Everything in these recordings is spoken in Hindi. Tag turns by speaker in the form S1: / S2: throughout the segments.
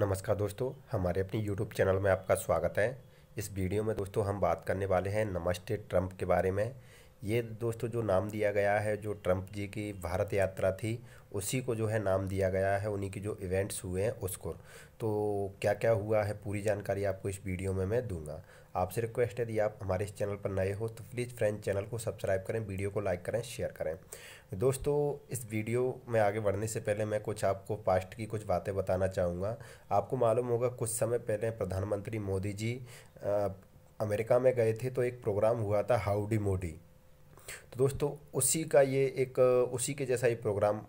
S1: नमस्कार दोस्तों हमारे अपने YouTube चैनल में आपका स्वागत है इस वीडियो में दोस्तों हम बात करने वाले हैं नमस्ते ट्रम्प के बारे में ये दोस्तों जो नाम दिया गया है जो ट्रंप जी की भारत यात्रा थी उसी को जो है नाम दिया गया है उन्हीं के जो इवेंट्स हुए हैं उसको तो क्या क्या हुआ है पूरी जानकारी आपको इस वीडियो में मैं दूंगा आपसे रिक्वेस्ट है यदि आप हमारे इस चैनल पर नए हो तो प्लीज़ फ्रेंड चैनल को सब्सक्राइब करें वीडियो को लाइक करें शेयर करें दोस्तों इस वीडियो में आगे बढ़ने से पहले मैं कुछ आपको पास्ट की कुछ बातें बताना चाहूँगा आपको मालूम होगा कुछ समय पहले प्रधानमंत्री मोदी जी अमेरिका में गए थे तो एक प्रोग्राम हुआ था हाउडी मोडी तो दोस्तों उसी का ये एक उसी के जैसा ये प्रोग्राम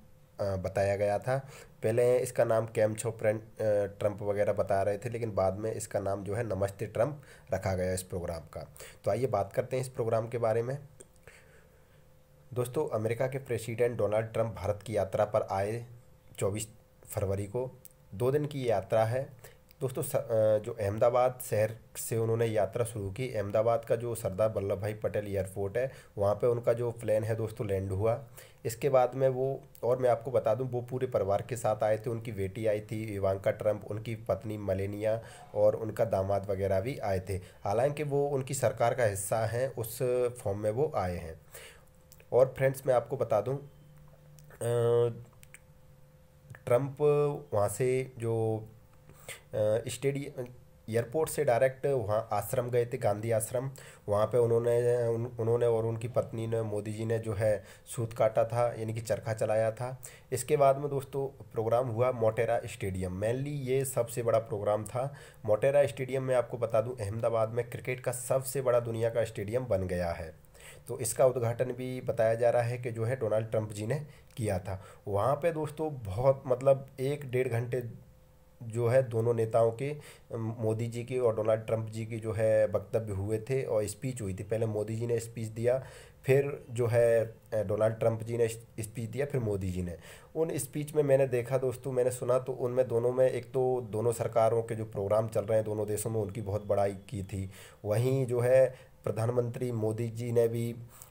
S1: बताया गया था पहले इसका नाम कैम छो ट्रंप वगैरह बता रहे थे लेकिन बाद में इसका नाम जो है नमस्ते ट्रंप रखा गया इस प्रोग्राम का तो आइए बात करते हैं इस प्रोग्राम के बारे में दोस्तों अमेरिका के प्रेसिडेंट डोनाल्ड ट्रंप भारत की यात्रा पर आए चौबीस फरवरी को दो दिन की यात्रा है दोस्तों जो अहमदाबाद शहर से उन्होंने यात्रा शुरू की अहमदाबाद का जो सरदार वल्लभ भाई पटेल एयरपोर्ट है वहाँ पे उनका जो प्लेन है दोस्तों लैंड हुआ इसके बाद में वो और मैं आपको बता दूं वो पूरे परिवार के साथ आए थे उनकी बेटी आई थी इवांका ट्रंप उनकी पत्नी मलेनिया और उनका दामाद वगैरह भी आए थे हालांकि वो उनकी सरकार का हिस्सा हैं उस फॉर्म में वो आए हैं और फ्रेंड्स मैं आपको बता दूँ ट्रंप वहाँ से जो स्टेडी एयरपोर्ट से डायरेक्ट वहाँ आश्रम गए थे गांधी आश्रम वहाँ पे उन्होंने उन, उन्होंने और उनकी पत्नी ने मोदी जी ने जो है सूत काटा था यानी कि चरखा चलाया था इसके बाद में दोस्तों प्रोग्राम हुआ मोटेरा स्टेडियम मेनली ये सबसे बड़ा प्रोग्राम था मोटेरा स्टेडियम में आपको बता दूँ अहमदाबाद में क्रिकेट का सबसे बड़ा दुनिया का स्टेडियम बन गया है तो इसका उद्घाटन भी बताया जा रहा है कि जो है डोनाल्ड ट्रंप जी ने किया था वहाँ पे दोस्तों बहुत मतलब एक डेढ़ घंटे जो है दोनों नेताओं के मोदी जी के और डोनाल्ड ट्रंप जी के जो है वक्तव्य हुए थे और स्पीच हुई थी पहले मोदी जी ने स्पीच दिया फिर जो है डोनाल्ड ट्रंप जी ने स्पीच दिया फिर मोदी जी ने उन स्पीच में मैंने देखा दोस्तों मैंने सुना तो उनमें दोनों में एक तो दोनों सरकारों के जो प्रोग्राम चल रहे हैं दोनों देशों में उनकी बहुत बड़ाई की थी वहीं जो है प्रधानमंत्री मोदी जी ने भी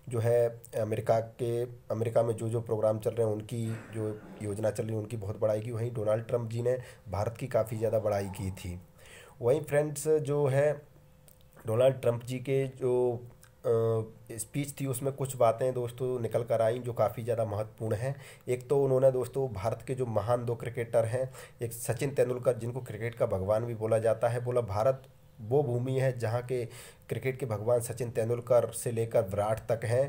S1: जो है अमेरिका के अमेरिका में जो जो प्रोग्राम चल रहे हैं उनकी जो योजना चल रही है उनकी बहुत बढ़ाई की वहीं डोनाल्ड ट्रंप जी ने भारत की काफ़ी ज़्यादा बढ़ाई की थी वहीं फ्रेंड्स जो है डोनाल्ड ट्रंप जी के जो स्पीच थी उसमें कुछ बातें दोस्तों निकल कर आई जो काफ़ी ज़्यादा महत्वपूर्ण हैं एक तो उन्होंने दोस्तों भारत के जो महान दो क्रिकेटर हैं एक सचिन तेंदुलकर जिनको क्रिकेट का भगवान भी बोला जाता है बोला भारत वो भूमि है जहाँ के क्रिकेट के भगवान सचिन तेंदुलकर से लेकर विराट तक हैं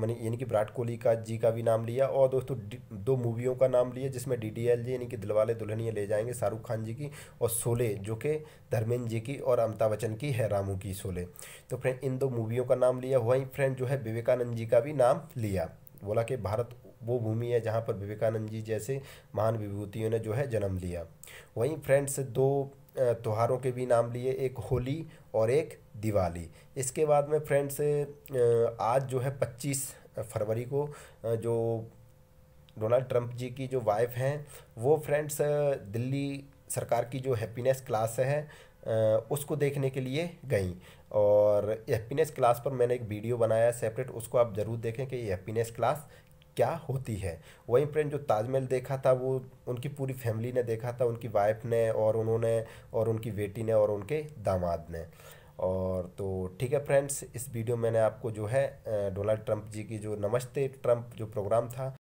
S1: मैंने यानी कि विराट कोहली का जी का भी नाम लिया और दोस्तों दो मूवियों का नाम लिया जिसमें डी डी एल जी यानी कि दिलवाले दुल्हनिया ले जाएंगे शाहरुख खान जी की और सोले जो कि धर्मेंद्र जी की और अमिताभ बच्चन की है रामू की सोले तो फ्रेंड इन दो मूवियों का नाम लिया वहीं फ्रेंड जो है विवेकानंद जी का भी नाम लिया बोला कि भारत वो भूमि है जहाँ पर विवेकानंद जी जैसे महान विभूतियों ने जो है जन्म लिया वहीं फ्रेंड्स दो त्योहारों के भी नाम लिए एक होली और एक दिवाली इसके बाद में फ्रेंड्स आज जो है पच्चीस फरवरी को जो डोनाल्ड ट्रंप जी की जो वाइफ हैं वो फ्रेंड्स दिल्ली सरकार की जो हैप्पीनेस क्लास है उसको देखने के लिए गई और हैप्पीनेस क्लास पर मैंने एक वीडियो बनाया सेपरेट उसको आप ज़रूर देखें कि ये हैप्पीनेस क्लास क्या होती है वही फ्रेंड जो ताजमहल देखा था वो उनकी पूरी फैमिली ने देखा था उनकी वाइफ ने और उन्होंने और उनकी बेटी ने और उनके दामाद ने और तो ठीक है फ्रेंड्स इस वीडियो मैंने आपको जो है डोनाल्ड ट्रंप जी की जो नमस्ते ट्रंप जो प्रोग्राम था